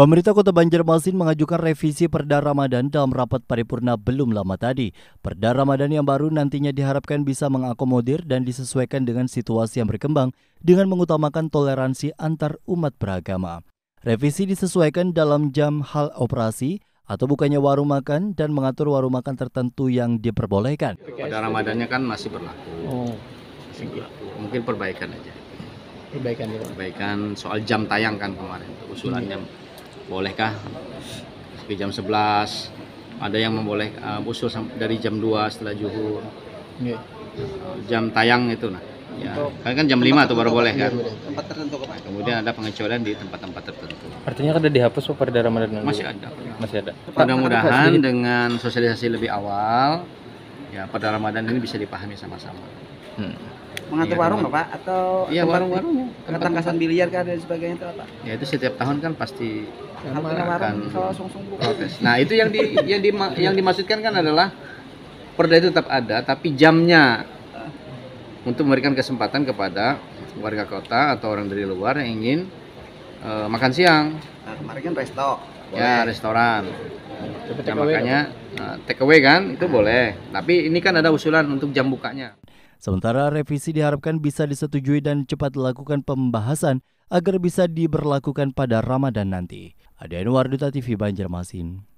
Pemerintah Kota Banjarmasin mengajukan revisi Perda Ramadan dalam rapat paripurna belum lama tadi. Perda Ramadan yang baru nantinya diharapkan bisa mengakomodir dan disesuaikan dengan situasi yang berkembang dengan mengutamakan toleransi antar umat beragama. Revisi disesuaikan dalam jam hal operasi atau bukannya warung makan dan mengatur warung makan tertentu yang diperbolehkan. Perda Ramadannya kan masih berlaku. Oh. Mungkin perbaikan aja. Perbaikan ya. Perbaikan soal jam tayang kan kemarin usulannya. Hmm bolehkah Di jam 11 ada yang memboleh uh, usul dari jam 2 setelah juhur yeah. uh, jam tayang itu nah ya kan kan jam 5 tuh baru boleh kan iya, tempat tertentu nah, kemudian ada pengecualian di tempat-tempat tertentu artinya kan ada dihapus Pak pada Ramadan masih ada masih ada mudah-mudahan dengan sosialisasi lebih awal ya pada Ramadan ini bisa dipahami sama-sama hmm mengatur ya, warung kan? pak atau iya, warung warungnya ketangkasan biliar kan dan sebagainya itu apa ya itu setiap tahun kan pasti akan protes nah itu yang di yang di yang dimaksudkan kan adalah perda itu tetap ada tapi jamnya untuk memberikan kesempatan kepada warga kota atau orang dari luar yang ingin uh, makan siang nah, kemarin kan resto ya restoran nah, makanya uh, eh, take away kan itu boleh tapi ini kan ada usulan untuk jam bukanya Sementara revisi diharapkan bisa disetujui dan cepat dilakukan pembahasan agar bisa diberlakukan pada Ramadan nanti. Ada Adian Warduta TV Banjarmasin.